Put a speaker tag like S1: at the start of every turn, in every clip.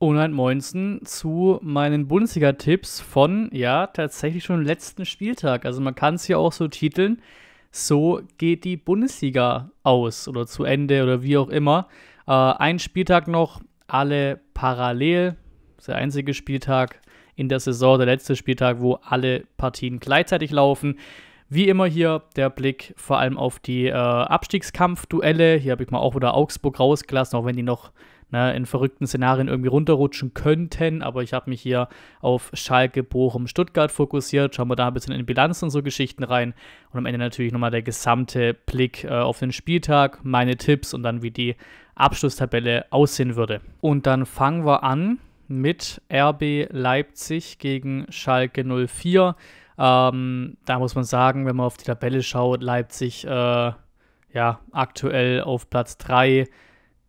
S1: und ein halt Moinsen zu meinen Bundesliga-Tipps von, ja, tatsächlich schon letzten Spieltag. Also man kann es hier auch so titeln, so geht die Bundesliga aus oder zu Ende oder wie auch immer. Äh, ein Spieltag noch, alle parallel. Das ist der einzige Spieltag in der Saison, der letzte Spieltag, wo alle Partien gleichzeitig laufen. Wie immer hier der Blick vor allem auf die äh, Abstiegskampfduelle. Hier habe ich mal auch wieder Augsburg rausgelassen, auch wenn die noch ne, in verrückten Szenarien irgendwie runterrutschen könnten. Aber ich habe mich hier auf Schalke, Bochum, Stuttgart fokussiert. Schauen wir da ein bisschen in Bilanzen und so Geschichten rein. Und am Ende natürlich nochmal der gesamte Blick äh, auf den Spieltag, meine Tipps und dann wie die Abschlusstabelle aussehen würde. Und dann fangen wir an mit RB Leipzig gegen Schalke 04. Ähm, da muss man sagen, wenn man auf die Tabelle schaut, Leipzig äh, ja aktuell auf Platz 3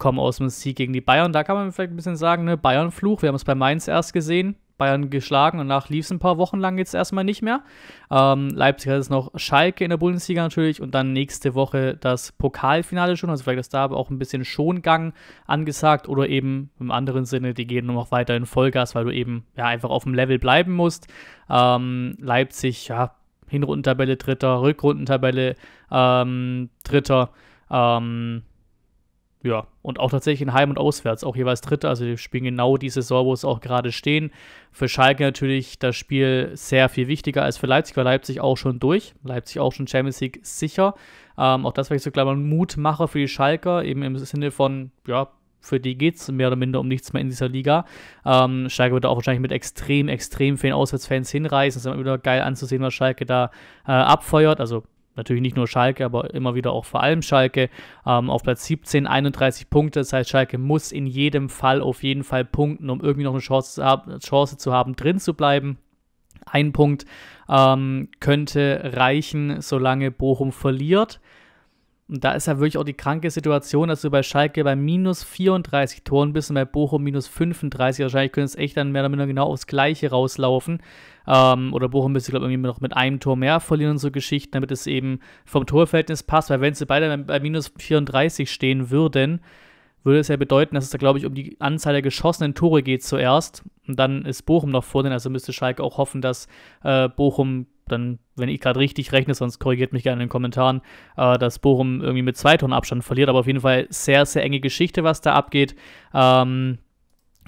S1: kommen aus dem Sieg gegen die Bayern. Da kann man vielleicht ein bisschen sagen, ne, Bayern-Fluch. Wir haben es bei Mainz erst gesehen. Bayern geschlagen und nach lief es ein paar Wochen lang jetzt erstmal nicht mehr. Ähm, Leipzig hat jetzt noch Schalke in der Bundesliga natürlich und dann nächste Woche das Pokalfinale schon. Also vielleicht ist da aber auch ein bisschen Schongang angesagt oder eben im anderen Sinne, die gehen nur noch weiter in Vollgas, weil du eben ja einfach auf dem Level bleiben musst. Ähm, Leipzig, ja, Hinrundentabelle Dritter, Rückrundentabelle ähm, Dritter. Ähm, ja, und auch tatsächlich in Heim und Auswärts, auch jeweils Dritte. Also die spielen genau die Saison, wo es auch gerade stehen. Für Schalke natürlich das Spiel sehr viel wichtiger als für Leipzig, weil Leipzig auch schon durch, Leipzig auch schon Champions League sicher. Ähm, auch das wäre ich so klar mal Mutmacher für die Schalker, eben im Sinne von, ja, für die geht es mehr oder minder um nichts mehr in dieser Liga. Ähm, Schalke wird auch wahrscheinlich mit extrem, extrem vielen Auswärtsfans hinreißen. Es ist immer wieder geil anzusehen, was Schalke da äh, abfeuert. Also natürlich nicht nur Schalke, aber immer wieder auch vor allem Schalke, ähm, auf Platz 17 31 Punkte. Das heißt, Schalke muss in jedem Fall auf jeden Fall punkten, um irgendwie noch eine Chance zu haben, Chance zu haben drin zu bleiben. Ein Punkt ähm, könnte reichen, solange Bochum verliert. Und da ist ja wirklich auch die kranke Situation, dass du bei Schalke bei minus 34 Toren bist und bei Bochum minus 35. Wahrscheinlich könnte es echt dann mehr oder minder genau aufs Gleiche rauslaufen. Ähm, oder Bochum müsste, glaube ich, irgendwie noch mit einem Tor mehr verlieren und so Geschichten, damit es eben vom Torverhältnis passt. Weil wenn sie beide bei, bei minus 34 stehen würden, würde es ja bedeuten, dass es da, glaube ich, um die Anzahl der geschossenen Tore geht zuerst. Und dann ist Bochum noch vor denen, also müsste Schalke auch hoffen, dass äh, Bochum dann, wenn ich gerade richtig rechne, sonst korrigiert mich gerne in den Kommentaren, äh, dass Bochum irgendwie mit zwei Toren Abstand verliert. Aber auf jeden Fall sehr, sehr enge Geschichte, was da abgeht. Ähm,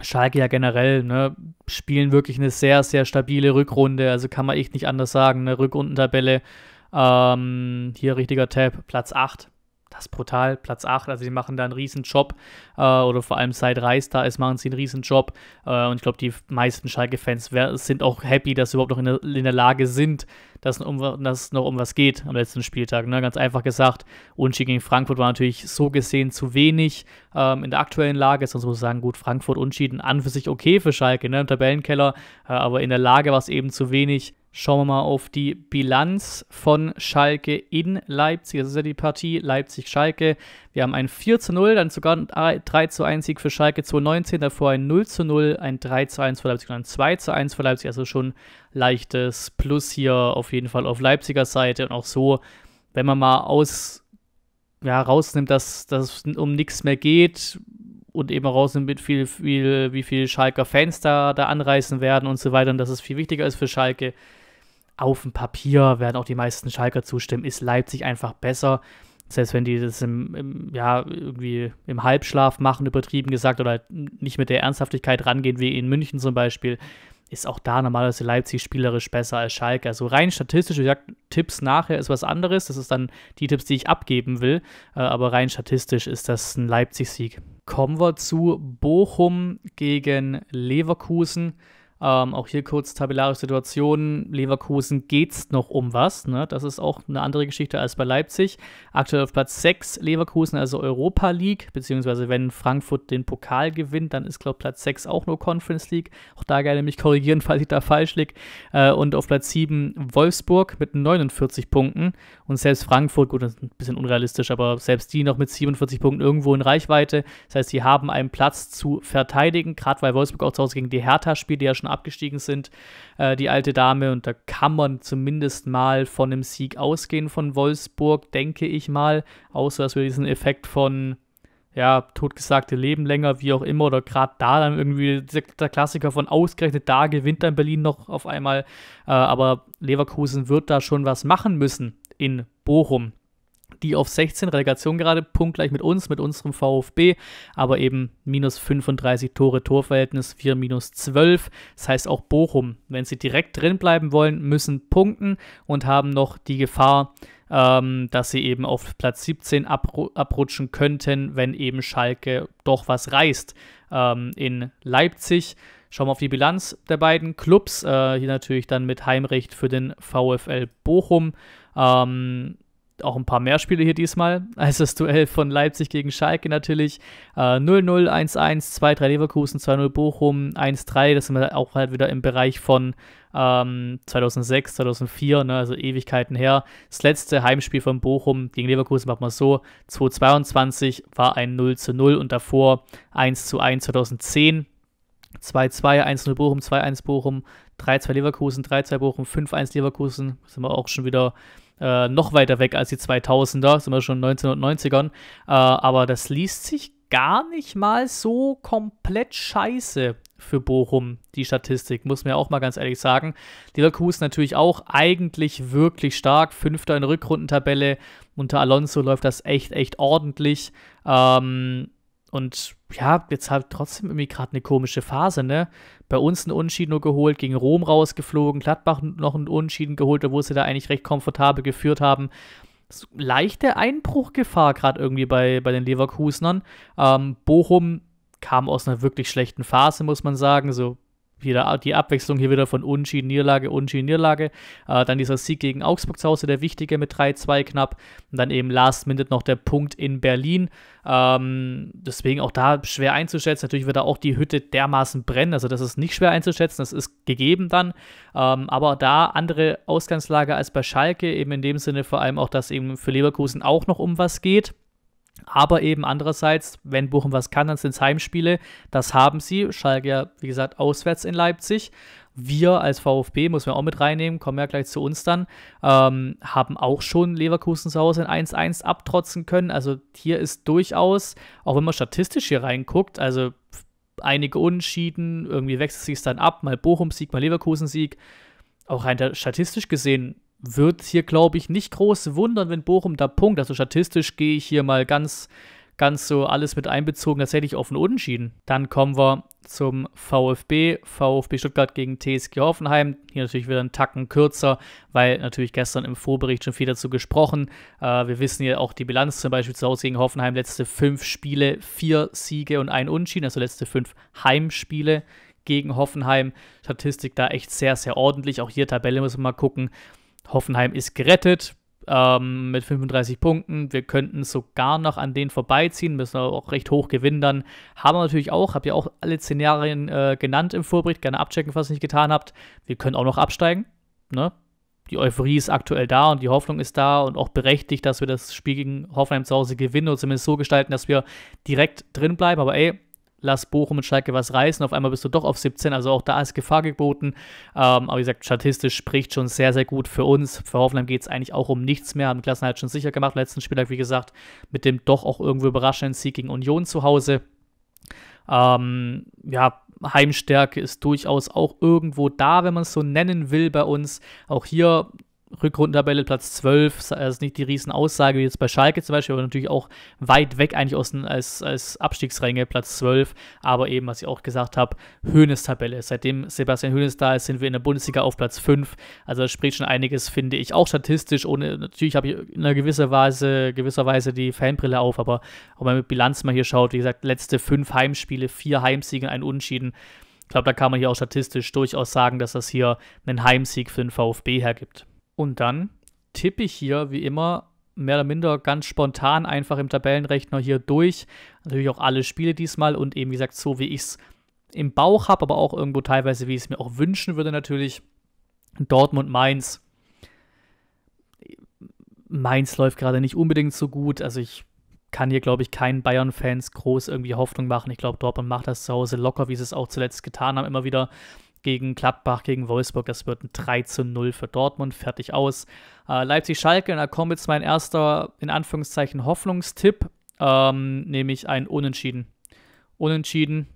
S1: Schalke ja generell, ne, spielen wirklich eine sehr, sehr stabile Rückrunde. Also kann man echt nicht anders sagen. Eine Rückrundentabelle. Ähm, hier richtiger Tab, Platz 8 das ist brutal. Platz 8, also sie machen da einen riesen Job. Äh, oder vor allem seit Reis da ist, machen sie einen riesen Job. Äh, und ich glaube, die meisten Schalke-Fans sind auch happy, dass sie überhaupt noch in der, in der Lage sind, dass, um, dass es noch um was geht am letzten Spieltag. Ne? Ganz einfach gesagt, Unschied gegen Frankfurt war natürlich so gesehen zu wenig ähm, in der aktuellen Lage. Sonst muss man sagen, gut, Frankfurt Unentschieden an für sich okay für Schalke ne? im Tabellenkeller. Äh, aber in der Lage war es eben zu wenig Schauen wir mal auf die Bilanz von Schalke in Leipzig. Das ist ja die Partie Leipzig-Schalke. Wir haben ein 4 zu 0, dann sogar ein 3 zu 1 Sieg für Schalke 2019, davor ein 0 zu 0, ein 3 zu 1 für Leipzig und ein 2 zu 1 für Leipzig. Also schon leichtes Plus hier auf jeden Fall auf Leipziger Seite. Und auch so, wenn man mal aus, ja, rausnimmt, dass, dass es um nichts mehr geht, und eben rausnimmt, mit viel, viel, wie viel Schalker Fans da, da anreißen werden und so weiter und dass es viel wichtiger ist für Schalke, auf dem Papier werden auch die meisten Schalker zustimmen, ist Leipzig einfach besser. Selbst wenn die das im, im, ja, irgendwie im Halbschlaf machen, übertrieben gesagt, oder halt nicht mit der Ernsthaftigkeit rangehen, wie in München zum Beispiel, ist auch da normalerweise Leipzig spielerisch besser als Schalke. Also rein statistisch, wie gesagt, Tipps nachher ist was anderes. Das ist dann die Tipps, die ich abgeben will. Äh, aber rein statistisch ist das ein Leipzig-Sieg. Kommen wir zu Bochum gegen Leverkusen. Ähm, auch hier kurz tabellarische Situation. Leverkusen geht's noch um was. Ne? Das ist auch eine andere Geschichte als bei Leipzig. Aktuell auf Platz 6 Leverkusen, also Europa League, beziehungsweise wenn Frankfurt den Pokal gewinnt, dann ist, glaube ich, Platz 6 auch nur Conference League. Auch da gerne mich korrigieren, falls ich da falsch liege. Äh, und auf Platz 7 Wolfsburg mit 49 Punkten. Und selbst Frankfurt, gut, das ist ein bisschen unrealistisch, aber selbst die noch mit 47 Punkten irgendwo in Reichweite. Das heißt, sie haben einen Platz zu verteidigen, gerade weil Wolfsburg auch zu Hause gegen die Hertha spielt, die ja schon abgestiegen sind, äh, die alte Dame. Und da kann man zumindest mal von einem Sieg ausgehen von Wolfsburg, denke ich mal. Außer dass wir diesen Effekt von, ja, totgesagte Leben länger, wie auch immer, oder gerade da dann irgendwie der, der Klassiker von ausgerechnet da gewinnt dann Berlin noch auf einmal. Äh, aber Leverkusen wird da schon was machen müssen in Bochum die auf 16, Relegation gerade, punktgleich mit uns, mit unserem VfB, aber eben minus 35 Tore, Torverhältnis 4 minus 12. Das heißt auch Bochum, wenn sie direkt drin bleiben wollen, müssen punkten und haben noch die Gefahr, ähm, dass sie eben auf Platz 17 abru abrutschen könnten, wenn eben Schalke doch was reißt. Ähm, in Leipzig Schauen wir auf die Bilanz der beiden Clubs. Äh, hier natürlich dann mit Heimrecht für den VfL Bochum. Ähm, auch ein paar mehr Spiele hier diesmal. Also das Duell von Leipzig gegen Schalke natürlich. Äh, 0-0, 1-1, 2-3 Leverkusen, 2-0 Bochum, 1-3. Das sind wir auch halt wieder im Bereich von ähm, 2006, 2004, ne? also Ewigkeiten her. Das letzte Heimspiel von Bochum gegen Leverkusen macht man so. 2-22 war ein 0-0 und davor 1-1 2010. 2-2, 1-0 Bochum, 2-1 Bochum, 3-2 Leverkusen, 3-2 Bochum, 5-1 Leverkusen. Sind wir auch schon wieder äh, noch weiter weg als die 2000er, sind wir schon in 1990ern. Äh, aber das liest sich gar nicht mal so komplett scheiße für Bochum, die Statistik, muss man ja auch mal ganz ehrlich sagen. Die Leverkusen natürlich auch eigentlich wirklich stark. Fünfter in der Rückrundentabelle. Unter Alonso läuft das echt, echt ordentlich. Ähm, und ja, jetzt halt trotzdem irgendwie gerade eine komische Phase, ne? Bei uns ein Unschied nur geholt, gegen Rom rausgeflogen, Gladbach noch ein Unentschieden geholt, obwohl sie da eigentlich recht komfortabel geführt haben. Leichte Einbruchgefahr gerade irgendwie bei, bei den Leverkusenern. Ähm, Bochum kam aus einer wirklich schlechten Phase, muss man sagen. So wieder die Abwechslung hier wieder von Unentschieden, Niederlage, Unentschieden, Niederlage. Äh, dann dieser Sieg gegen Augsburg zu Hause, der wichtige mit 3-2 knapp. Und dann eben last minute noch der Punkt in Berlin. Ähm, deswegen auch da schwer einzuschätzen. Natürlich wird da auch die Hütte dermaßen brennen. Also das ist nicht schwer einzuschätzen, das ist gegeben dann. Ähm, aber da andere Ausgangslage als bei Schalke, eben in dem Sinne vor allem auch, dass eben für Leverkusen auch noch um was geht. Aber eben andererseits, wenn Bochum was kann, dann sind es Heimspiele. Das haben sie. Schalke ja, wie gesagt, auswärts in Leipzig. Wir als VfB, muss man auch mit reinnehmen, kommen ja gleich zu uns dann, ähm, haben auch schon Leverkusen zu Hause in 1-1 abtrotzen können. Also hier ist durchaus, auch wenn man statistisch hier reinguckt, also einige Unentschieden, irgendwie wechselt es sich dann ab, mal Bochum-Sieg, mal Leverkusen-Sieg. Auch rein statistisch gesehen wird hier, glaube ich, nicht groß wundern, wenn Bochum da punkt. Also statistisch gehe ich hier mal ganz, ganz so alles mit einbezogen, tatsächlich den unentschieden. Dann kommen wir zum VfB. VfB Stuttgart gegen TSG Hoffenheim. Hier natürlich wieder einen Tacken kürzer, weil natürlich gestern im Vorbericht schon viel dazu gesprochen. Äh, wir wissen ja auch die Bilanz zum Beispiel zu Hause gegen Hoffenheim. Letzte fünf Spiele, vier Siege und ein Unentschieden, also letzte fünf Heimspiele gegen Hoffenheim. Statistik da echt sehr, sehr ordentlich. Auch hier Tabelle müssen wir mal gucken. Hoffenheim ist gerettet ähm, mit 35 Punkten. Wir könnten sogar noch an denen vorbeiziehen, müssen aber auch recht hoch gewinnen dann. Haben wir natürlich auch, habt ihr auch alle Szenarien äh, genannt im Vorbericht, gerne abchecken, falls ihr nicht getan habt. Wir können auch noch absteigen. Ne? Die Euphorie ist aktuell da und die Hoffnung ist da und auch berechtigt, dass wir das Spiel gegen Hoffenheim zu Hause gewinnen und zumindest so gestalten, dass wir direkt drin bleiben. Aber ey, lass Bochum und Schalke was reißen, auf einmal bist du doch auf 17, also auch da ist Gefahr geboten. Ähm, aber wie gesagt, statistisch spricht schon sehr, sehr gut für uns. Für Hoffenheim geht es eigentlich auch um nichts mehr, haben Klassen halt schon sicher gemacht. Letzten Spieltag, wie gesagt, mit dem doch auch irgendwo überraschenden Sieg gegen Union zu Hause. Ähm, ja, Heimstärke ist durchaus auch irgendwo da, wenn man es so nennen will bei uns. Auch hier Rückrundentabelle Platz 12, das ist nicht die Riesenaussage wie jetzt bei Schalke zum Beispiel, aber natürlich auch weit weg eigentlich aus den, als, als Abstiegsränge, Platz 12, aber eben, was ich auch gesagt habe, Höhnestabelle. Seitdem Sebastian Höhnes da ist, sind wir in der Bundesliga auf Platz 5, also das spricht schon einiges, finde ich, auch statistisch, ohne, natürlich habe ich in einer gewisser Weise, gewisser Weise die Fanbrille auf, aber wenn man mit Bilanz mal hier schaut, wie gesagt, letzte fünf Heimspiele, vier Heimsiege, ein Unentschieden, ich glaube, da kann man hier auch statistisch durchaus sagen, dass das hier einen Heimsieg für den VfB hergibt. Und dann tippe ich hier wie immer mehr oder minder ganz spontan einfach im Tabellenrechner hier durch. Natürlich auch alle Spiele diesmal und eben wie gesagt so, wie ich es im Bauch habe, aber auch irgendwo teilweise, wie ich es mir auch wünschen würde natürlich. Dortmund, Mainz. Mainz läuft gerade nicht unbedingt so gut. Also ich kann hier, glaube ich, keinen Bayern-Fans groß irgendwie Hoffnung machen. Ich glaube, Dortmund macht das zu Hause locker, wie sie es auch zuletzt getan haben, immer wieder gegen Gladbach, gegen Wolfsburg. Das wird ein 3 zu 0 für Dortmund, fertig aus. Äh, Leipzig-Schalke, da kommt jetzt mein erster, in Anführungszeichen, Hoffnungstipp, ähm, nämlich ein Unentschieden. Unentschieden,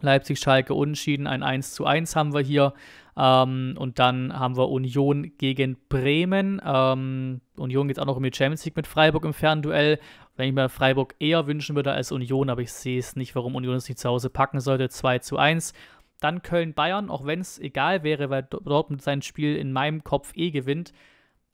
S1: Leipzig-Schalke unentschieden, ein 1 zu 1 haben wir hier. Ähm, und dann haben wir Union gegen Bremen. Ähm, Union geht auch noch um die Champions League mit Freiburg im Fernduell. Wenn ich mir Freiburg eher wünschen würde als Union, aber ich sehe es nicht, warum Union es nicht zu Hause packen sollte. 2 zu 1. Dann Köln-Bayern, auch wenn es egal wäre, weil Dortmund sein Spiel in meinem Kopf eh gewinnt.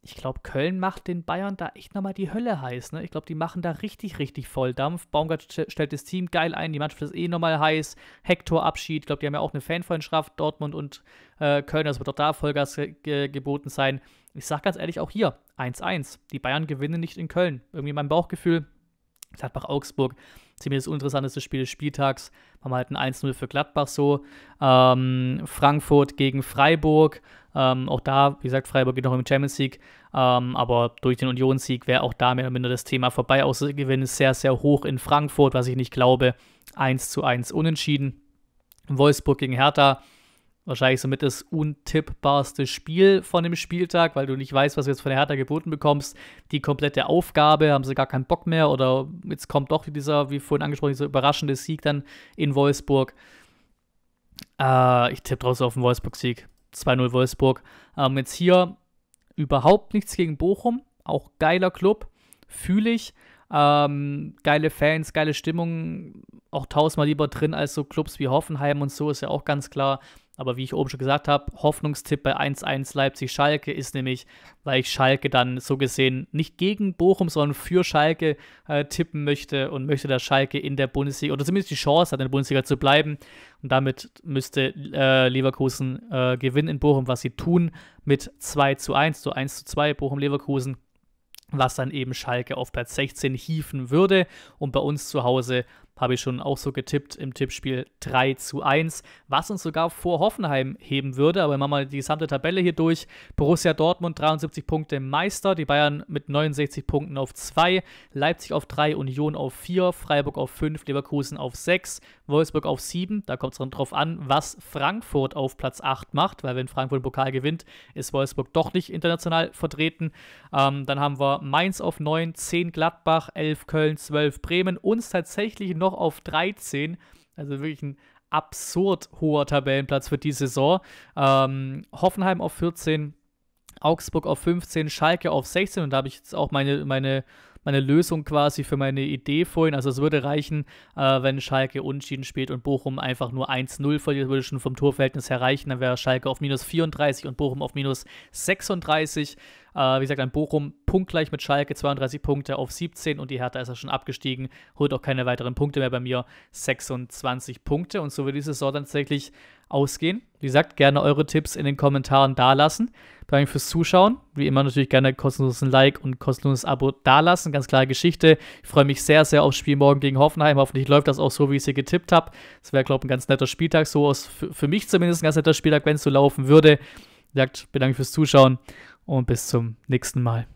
S1: Ich glaube, Köln macht den Bayern da echt nochmal die Hölle heiß. Ne? Ich glaube, die machen da richtig, richtig Volldampf. Baumgart stellt das Team geil ein, die Mannschaft ist eh nochmal heiß. Hector Abschied, ich glaube, die haben ja auch eine Fanfreundschaft, Dortmund und äh, Köln, also wird auch da Vollgas ge ge geboten sein. Ich sage ganz ehrlich, auch hier 1-1. Die Bayern gewinnen nicht in Köln. Irgendwie mein Bauchgefühl, Gladbach-Augsburg ziemlich das interessanteste Spiel des Spieltags. Haben halt ein 1-0 für Gladbach so. Ähm, Frankfurt gegen Freiburg. Ähm, auch da, wie gesagt, Freiburg geht noch im Champions League. Ähm, aber durch den Union-Sieg wäre auch da mehr oder minder das Thema vorbei. Außer Gewinn ist sehr, sehr hoch in Frankfurt, was ich nicht glaube. 1 zu 1 unentschieden. Wolfsburg gegen Hertha wahrscheinlich somit das untippbarste Spiel von dem Spieltag, weil du nicht weißt, was du jetzt von der Hertha geboten bekommst. Die komplette Aufgabe, haben sie gar keinen Bock mehr oder jetzt kommt doch dieser, wie vorhin angesprochen, dieser überraschende Sieg dann in Wolfsburg. Äh, ich tippe draußen auf den Wolfsburg-Sieg. 2-0 Wolfsburg. Ähm, jetzt hier überhaupt nichts gegen Bochum. Auch geiler Club. Fühle ich. Ähm, geile Fans, geile Stimmung. Auch tausendmal lieber drin als so Clubs wie Hoffenheim und so, ist ja auch ganz klar. Aber wie ich oben schon gesagt habe, Hoffnungstipp bei 1-1 Leipzig-Schalke ist nämlich, weil ich Schalke dann so gesehen nicht gegen Bochum, sondern für Schalke äh, tippen möchte und möchte, dass Schalke in der Bundesliga oder zumindest die Chance hat, in der Bundesliga zu bleiben. Und damit müsste äh, Leverkusen äh, gewinnen in Bochum, was sie tun mit 2 zu 1, so 1 zu 2 Bochum-Leverkusen was dann eben Schalke auf Platz 16 hieven würde und bei uns zu Hause habe ich schon auch so getippt im Tippspiel 3 zu 1, was uns sogar vor Hoffenheim heben würde. Aber wir machen mal die gesamte Tabelle hier durch. Borussia Dortmund 73 Punkte Meister, die Bayern mit 69 Punkten auf 2, Leipzig auf 3, Union auf 4, Freiburg auf 5, Leverkusen auf 6, Wolfsburg auf 7. Da kommt es dann drauf an, was Frankfurt auf Platz 8 macht, weil wenn Frankfurt den Pokal gewinnt, ist Wolfsburg doch nicht international vertreten. Ähm, dann haben wir Mainz auf 9, 10 Gladbach, 11 Köln, 12 Bremen, uns tatsächlich noch noch auf 13. Also wirklich ein absurd hoher Tabellenplatz für die Saison. Ähm, Hoffenheim auf 14, Augsburg auf 15, Schalke auf 16 und da habe ich jetzt auch meine, meine, meine Lösung quasi für meine Idee vorhin. Also es würde reichen, äh, wenn Schalke unentschieden spielt und Bochum einfach nur 1-0 verliert, würde schon vom Torverhältnis her reichen. Dann wäre Schalke auf minus 34 und Bochum auf minus 36. Äh, wie gesagt, ein Bochum punktgleich mit Schalke, 32 Punkte auf 17 und die Hertha ist ja schon abgestiegen, holt auch keine weiteren Punkte mehr bei mir, 26 Punkte und so wird diese Saison dann tatsächlich ausgehen. Wie gesagt, gerne eure Tipps in den Kommentaren dalassen. Danke fürs Zuschauen. Wie immer natürlich gerne kostenlosen Like und kostenloses Abo dalassen. Ganz klare Geschichte. Ich freue mich sehr, sehr aufs Spiel morgen gegen Hoffenheim. Hoffentlich läuft das auch so, wie ich es hier getippt habe. Es wäre, glaube ich, ein ganz netter Spieltag. So aus, für mich zumindest ein ganz netter Spieltag, wenn es so laufen würde. Sagt, bedanke fürs Zuschauen und bis zum nächsten Mal.